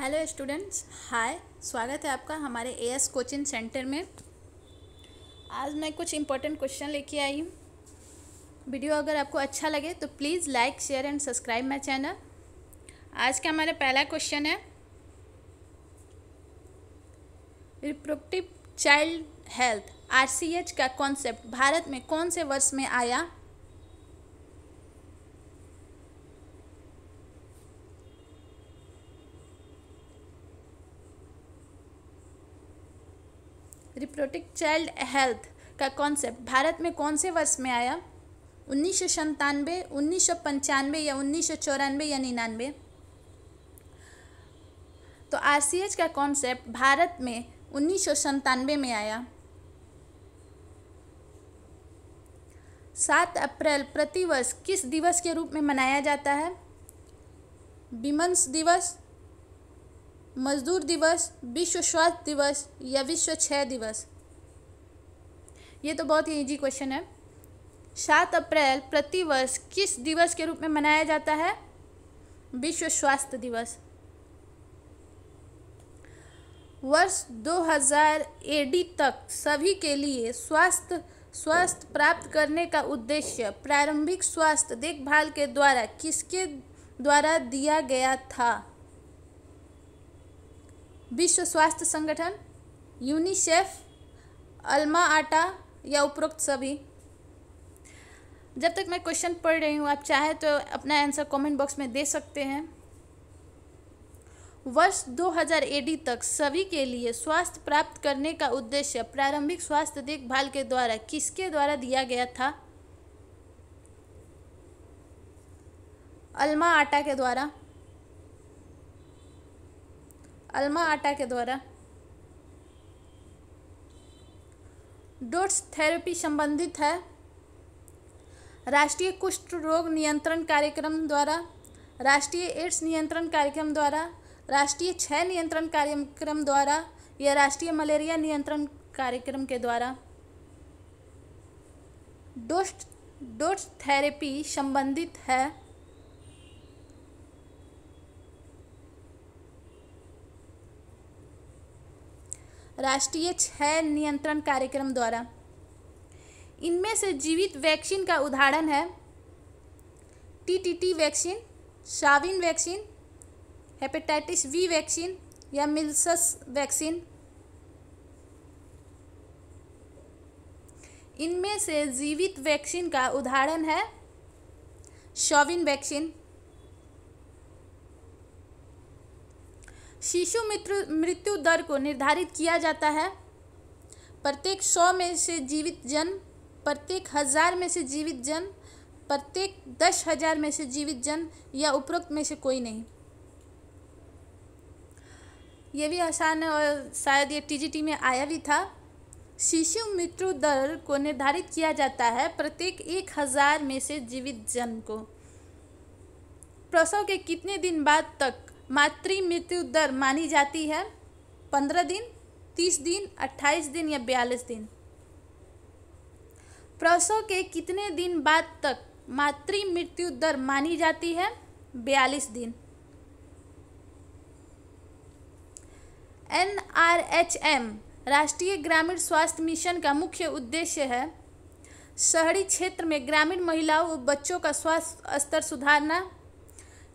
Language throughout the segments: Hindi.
हेलो स्टूडेंट्स हाय स्वागत है आपका हमारे ए एस कोचिंग सेंटर में आज मैं कुछ इम्पोर्टेंट क्वेश्चन लेके आई हूँ वीडियो अगर आपको अच्छा लगे तो please like share and subscribe my channel आज का हमारा पहला क्वेश्चन है रिप्रोडक्टिव चाइल्ड हेल्थ आरसीएच का कॉन्सेप्ट भारत में कौन से वर्ष में आया रिप्रोटिक चाइल्ड हेल्थ का कॉन्सेप्ट भारत में कौन से वर्ष में आया उन्नीस सौ संतानवे उन्नीस सौ पंचानवे या उन्नीस सौ चौरानवे या निन्यानवे तो आर का कॉन्सेप्ट भारत में उन्नीस सौ संतानवे में आया सात अप्रैल प्रतिवर्ष किस दिवस के रूप में मनाया जाता है विमंस दिवस मजदूर दिवस विश्व स्वास्थ्य दिवस या विश्व क्षय दिवस ये तो बहुत ही ईजी क्वेश्चन है सात अप्रैल प्रतिवर्ष किस दिवस के रूप में मनाया जाता है विश्व स्वास्थ्य दिवस वर्ष 2000 एडी तक सभी के लिए स्वास्थ्य स्वास्थ्य प्राप्त करने का उद्देश्य प्रारंभिक स्वास्थ्य देखभाल के द्वारा किसके द्वारा दिया गया था विश्व स्वास्थ्य संगठन यूनिसेफ अल्मा आटा या उपरोक्त सभी जब तक मैं क्वेश्चन पढ़ रही हूँ आप चाहे तो अपना आंसर कमेंट बॉक्स में दे सकते हैं वर्ष 2000 एडी तक सभी के लिए स्वास्थ्य प्राप्त करने का उद्देश्य प्रारंभिक स्वास्थ्य देखभाल के द्वारा किसके द्वारा दिया गया था अल्मा आटा के द्वारा अल्मा आटा के द्वारा डोट्स थेरेपी संबंधित है राष्ट्रीय कुष्ठ रोग नियंत्रण कार्यक्रम द्वारा राष्ट्रीय एड्स नियंत्रण कार्यक्रम द्वारा राष्ट्रीय क्षय नियंत्रण कार्यक्रम द्वारा या राष्ट्रीय मलेरिया नियंत्रण कार्यक्रम के द्वारा डोस्ट डोट्स थेरेपी संबंधित है राष्ट्रीय क्षय नियंत्रण कार्यक्रम द्वारा इनमें से जीवित वैक्सीन का उदाहरण है TTT vaccine Sabin vaccine hepatitis B vaccine या मिल्सस वैक्सीन इनमें से जीवित वैक्सीन का उदाहरण है शॉविन वैक्सीन शिशु मृत्यु मृत्यु दर को निर्धारित किया जाता है प्रत्येक सौ में से जीवित जन प्रत्येक हजार में से जीवित जन प्रत्येक दस हजार में से जीवित जन या उपरोक्त में से कोई नहीं ये भी आसान है और शायद ये टीजीटी में आया भी था शिशु मृत्यु दर को निर्धारित किया जाता है प्रत्येक एक हजार में से जीवित जन को प्रसव के कितने दिन बाद तक मातृ मृत्यु दर मानी जाती है पंद्रह दिन तीस दिन अट्ठाईस दिन या बयालीस दिन प्रसव के कितने दिन बाद तक मातृ मृत्यु दर मानी जाती है बयालीस दिन एन आर एच एम राष्ट्रीय ग्रामीण स्वास्थ्य मिशन का मुख्य उद्देश्य है शहरी क्षेत्र में ग्रामीण महिलाओं और बच्चों का स्वास्थ्य स्तर सुधारना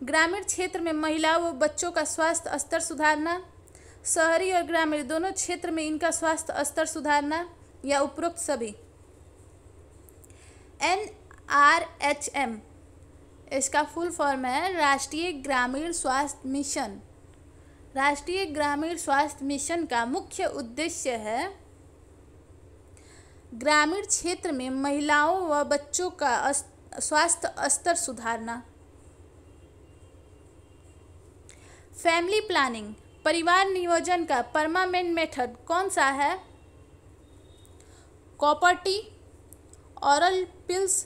ग्रामीण क्षेत्र में महिलाओं व बच्चों का स्वास्थ्य स्तर सुधारना शहरी और ग्रामीण दोनों क्षेत्र में इनका स्वास्थ्य स्तर सुधारना या उपरोक्त सभी एन आर एच एम इसका फुल फॉर्म है राष्ट्रीय ग्रामीण स्वास्थ्य मिशन राष्ट्रीय ग्रामीण स्वास्थ्य मिशन का मुख्य उद्देश्य है ग्रामीण क्षेत्र में महिलाओं व बच्चों का स्वास्थ्य स्तर सुधारना फैमिली प्लानिंग परिवार नियोजन का परमानेंट मेथड कौन सा है कॉपर्टी औरल पिल्स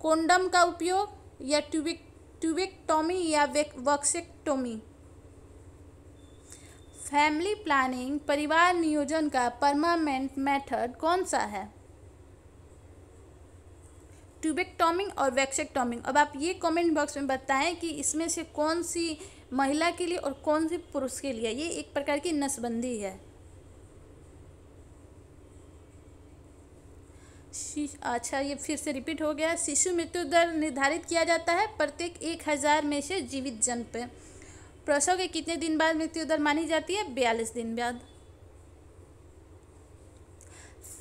कोंडम का उपयोग या ट्यूबिक ट्यूबिकटोमी या वक्सेक्टोमी फैमिली प्लानिंग परिवार नियोजन का परमानेंट मेथड कौन सा है ट्यूबेक्टॉमिंग और वैक्सेक्टॉमिंग अब आप ये कमेंट बॉक्स में बताएं कि इसमें से कौन सी महिला के लिए और कौन सी पुरुष के लिए ये एक प्रकार की नसबंदी है अच्छा ये फिर से रिपीट हो गया शिशु मृत्यु दर निर्धारित किया जाता है प्रत्येक एक हज़ार में से जीवित जन पे प्रसव के कितने दिन बाद मृत्यु दर मानी जाती है बयालीस दिन बाद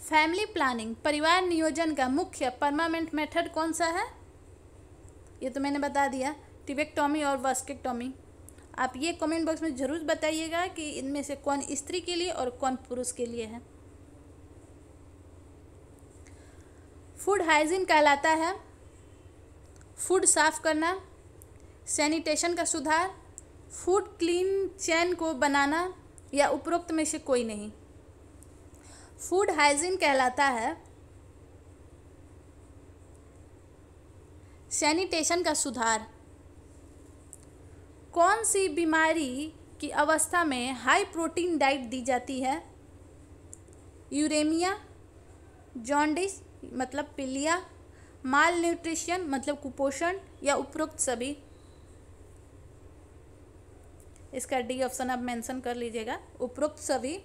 फैमिली प्लानिंग परिवार नियोजन का मुख्य परमानेंट मेथड कौन सा है ये तो मैंने बता दिया टिबेक्टोमी और वास्केक्टोमी आप ये कमेंट बॉक्स में ज़रूर बताइएगा कि इनमें से कौन स्त्री के लिए और कौन पुरुष के लिए है फूड हाइजीन कहलाता है फूड साफ करना सैनिटेशन का सुधार फूड क्लीन चैन को बनाना या उपरोक्त में से कोई नहीं फूड हाइजीन कहलाता है सैनिटेशन का सुधार कौन सी बीमारी की अवस्था में हाई प्रोटीन डाइट दी जाती है यूरेमिया जॉन्डिस मतलब पिलिया माल न्यूट्रिशन मतलब कुपोषण या उपरोक्त सभी इसका डी ऑप्शन आप मेंशन कर लीजिएगा उपरोक्त सभी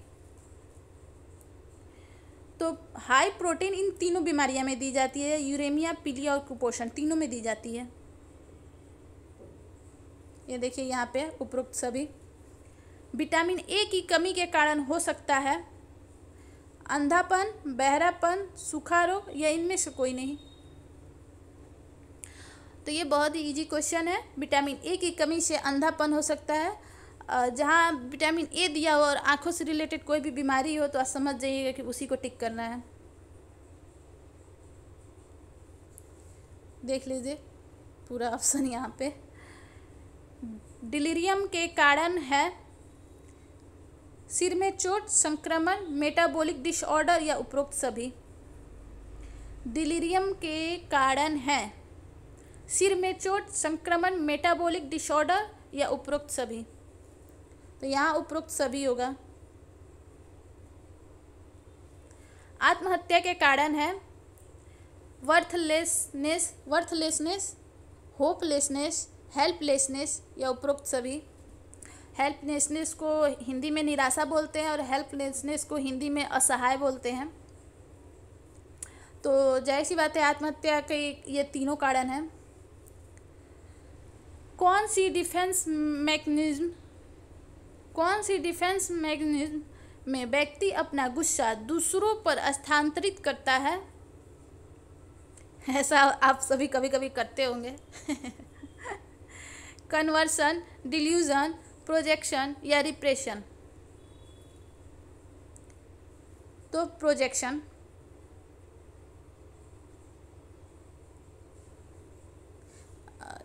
तो हाई प्रोटीन इन तीनों बीमारियां में दी जाती है यूरेमिया पीलिया और कुपोषण तीनों में दी जाती है ये देखिए यहाँ पे उपरोक्त सभी विटामिन ए की कमी के कारण हो सकता है अंधापन बहरापन सूखा रोग या इनमें से कोई नहीं तो ये बहुत ही इजी क्वेश्चन है विटामिन ए की कमी से अंधापन हो सकता है जहाँ विटामिन ए दिया हो और आँखों से रिलेटेड कोई भी बीमारी हो तो आप समझ जाइएगा कि उसी को टिक करना है देख लीजिए पूरा ऑप्शन यहाँ पे डिलीरियम के कारण है सिर में चोट संक्रमण मेटाबॉलिक डिसऑर्डर या उपरोक्त सभी डिलीरियम के कारण है सिर में चोट संक्रमण मेटाबॉलिक डिसऑर्डर या उपरोक्त सभी तो यहाँ उपरोक्त सभी होगा आत्महत्या के कारण है वर्थलेसनेस वर्थलेसनेस होपलेसनेस हेल्पलेसनेस या उपरोक्त सभी हेल्पलेसनेस को हिंदी में निराशा बोलते हैं और हेल्पलेसनेस को हिंदी में असहाय बोलते हैं तो जाहिर सी बात है आत्महत्या के ये तीनों कारण हैं कौन सी डिफेंस मैकेनिज्म कौन सी डिफेंस मैकेनिज्म में व्यक्ति अपना गुस्सा दूसरों पर स्थानांतरित करता है ऐसा आप सभी कभी कभी करते होंगे कन्वर्सन डिल्यूजन प्रोजेक्शन या रिप्रेशन तो प्रोजेक्शन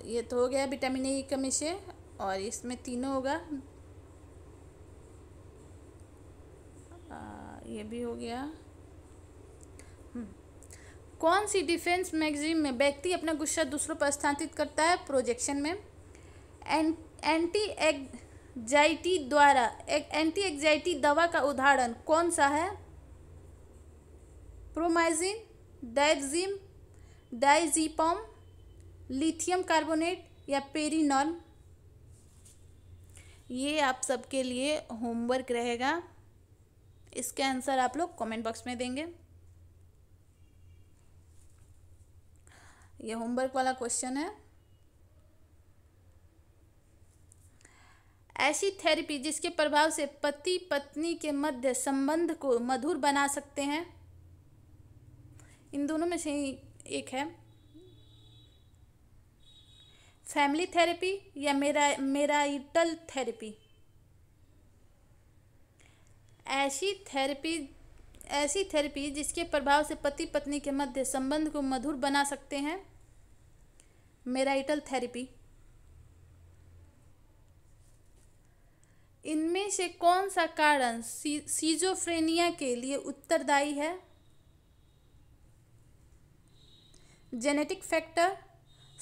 ये तो हो गया विटामिन ई कमी से और इसमें तीनों होगा ये भी हो गया हम्म। कौन सी डिफेंस मैगजीन में व्यक्ति अपना गुस्सा दूसरों पर स्थानित करता है प्रोजेक्शन में एं, एंटी एग्जाइटी द्वारा एक एंटी एग्जाइटी दवा का उदाहरण कौन सा है प्रोमाइजिन डाइजिम डाइजीपम लिथियम कार्बोनेट या पेरिनॉल ये आप सबके लिए होमवर्क रहेगा इसके आंसर आप लोग कमेंट बॉक्स में देंगे ये होमवर्क वाला क्वेश्चन है ऐसी थेरेपी जिसके प्रभाव से पति पत्नी के मध्य संबंध को मधुर बना सकते हैं इन दोनों में से एक है फैमिली थेरेपी या मेरा मेराइटल थेरेपी ऐसी थेरेपी ऐसी थेरेपी जिसके प्रभाव से पति पत्नी के मध्य संबंध को मधुर बना सकते हैं मेराइटल थेरेपी इनमें से कौन सा कारण सी, सीजोफ्रेनिया के लिए उत्तरदायी है genetic factor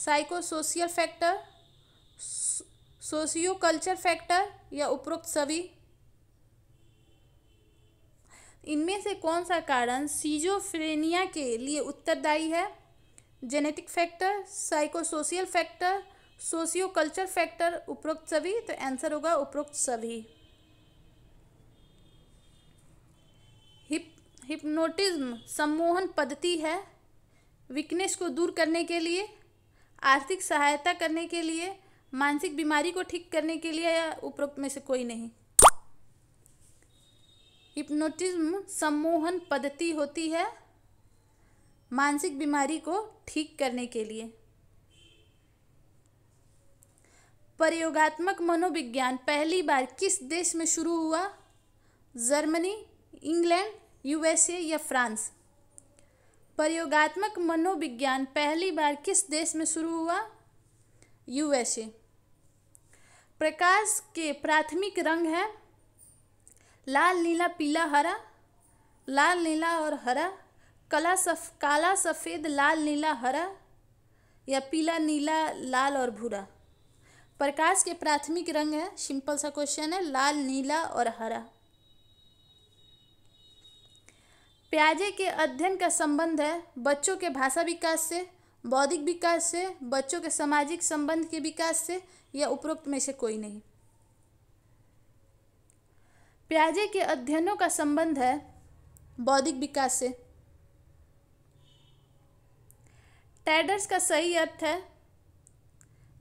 psychosocial factor socio culture factor या उपरोक्त सभी इनमें से कौन सा कारण सीजोफ्रेनिया के लिए उत्तरदायी है genetic factor psychosocial factor socio culture factor उपरोक्त सभी तो आंसर होगा उपरोक्त सभी हिप हिप्नोटिज्म सम्मोहन पद्धति है वीकनेस को दूर करने के लिए आर्थिक सहायता करने के लिए मानसिक बीमारी को ठीक करने के लिए या उपरोक्त में से कोई नहीं हिप्नोटिज्म सम्मोहन पद्धति होती है मानसिक बीमारी को ठीक करने के लिए प्रयोगात्मक मनोविज्ञान पहली बार किस देश में शुरू हुआ जर्मनी इंग्लैंड यूएसए या फ्रांस प्रयोगात्मक मनोविज्ञान पहली बार किस देश में शुरू हुआ यूएसए प्रकाश के प्राथमिक रंग हैं लाल नीला पीला हरा लाल नीला और हरा कला सफ काला सफ़ेद लाल नीला हरा या पीला नीला लाल और भूरा प्रकाश के प्राथमिक रंग है सिंपल सा क्वेश्चन है लाल नीला और हरा प्याजे के अध्ययन का संबंध है बच्चों के भाषा विकास से बौद्धिक विकास से बच्चों के सामाजिक संबंध के विकास से या उपरोक्त में से कोई नहीं प्याजे के अध्ययनों का संबंध है बौद्धिक विकास से टैडर्स का सही अर्थ है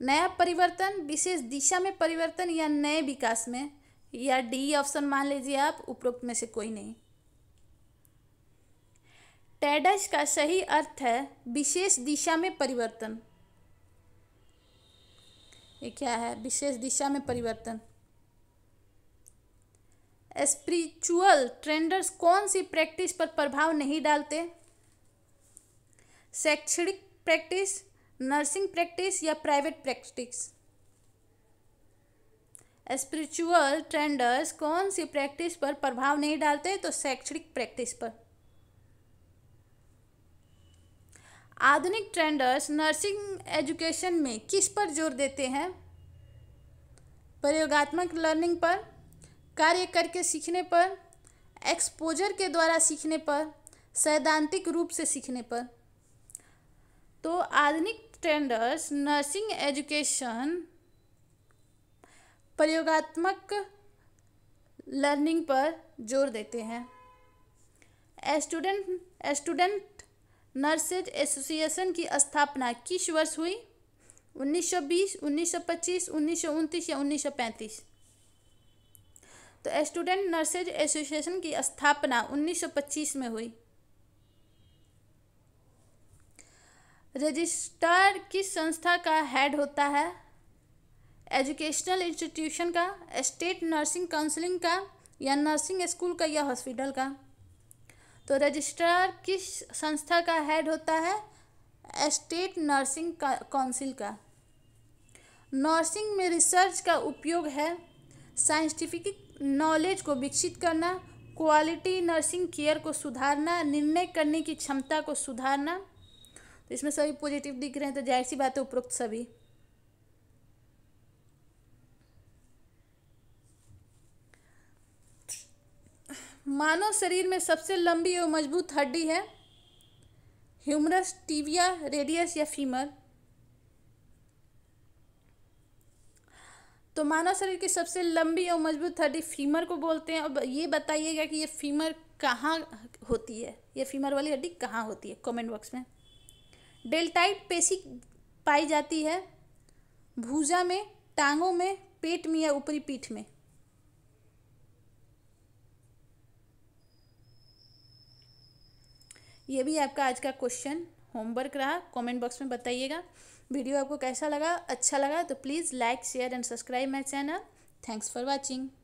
नया परिवर्तन विशेष दिशा में परिवर्तन या नए विकास में या डी ऑप्शन मान लीजिए आप उपरोक्त में से कोई नहीं टैडस का सही अर्थ है विशेष दिशा में परिवर्तन ये क्या है विशेष दिशा में परिवर्तन स्पिरिचुअल ट्रेंडर्स कौन सी प्रैक्टिस पर प्रभाव नहीं डालते शैक्षणिक प्रैक्टिस नर्सिंग प्रैक्टिस या प्राइवेट प्रैक्टिस स्पिरिचुअल ट्रेंडर्स कौन सी प्रैक्टिस पर प्रभाव नहीं डालते तो शैक्षणिक प्रैक्टिस पर आधुनिक ट्रेंडर्स नर्सिंग एजुकेशन में किस पर जोर देते हैं प्रयोगात्मक लर्निंग पर कार्य करके सीखने पर एक्सपोजर के द्वारा सीखने पर सैद्धांतिक रूप से सीखने पर तो आधुनिक ट्रेंडर्स नर्सिंग एजुकेशन प्रयोगात्मक लर्निंग पर जोर देते हैं स्टूडेंट स्टूडेंट नर्सेज एसोसिएशन की स्थापना किस वर्ष हुई 1920, 1925, 1929 या 1935 तो स्टूडेंट नर्सेज एसोसिएशन की स्थापना 1925 में हुई रजिस्ट्रार किस संस्था का हेड होता है एजुकेशनल इंस्टीट्यूशन का स्टेट नर्सिंग काउंसलिंग का या नर्सिंग स्कूल का या हॉस्पिटल का तो रजिस्ट्रार किस संस्था का हेड होता है स्टेट नर्सिंग काउंसिल का नर्सिंग में रिसर्च का उपयोग है साइंटिफिक नॉलेज को विकसित करना क्वालिटी नर्सिंग केयर को सुधारना निर्णय करने की क्षमता को सुधारना तो इसमें सभी पॉजिटिव दिख रहे हैं तो जाहिर सी बात है उपरोक्त सभी मानव शरीर में सबसे लंबी और मजबूत हड्डी है ह्यूमरस टीविया रेडियस या फीमर तो मानव शरीर की सबसे लंबी और मजबूत हड्डी फीमर को बोलते हैं और ये बताइएगा कि ये फीमर कहाँ होती है ये फीमर वाली हड्डी कहाँ होती है कमेंट बॉक्स में डेल्टाइट पेशी पाई जाती है भूजा में टांगों में पेट में या ऊपरी पीठ में ये भी आपका आज का क्वेश्चन होमवर्क रहा कमेंट बॉक्स में बताइएगा वीडियो आपको कैसा लगा अच्छा लगा तो please like share and subscribe my channel thanks for watching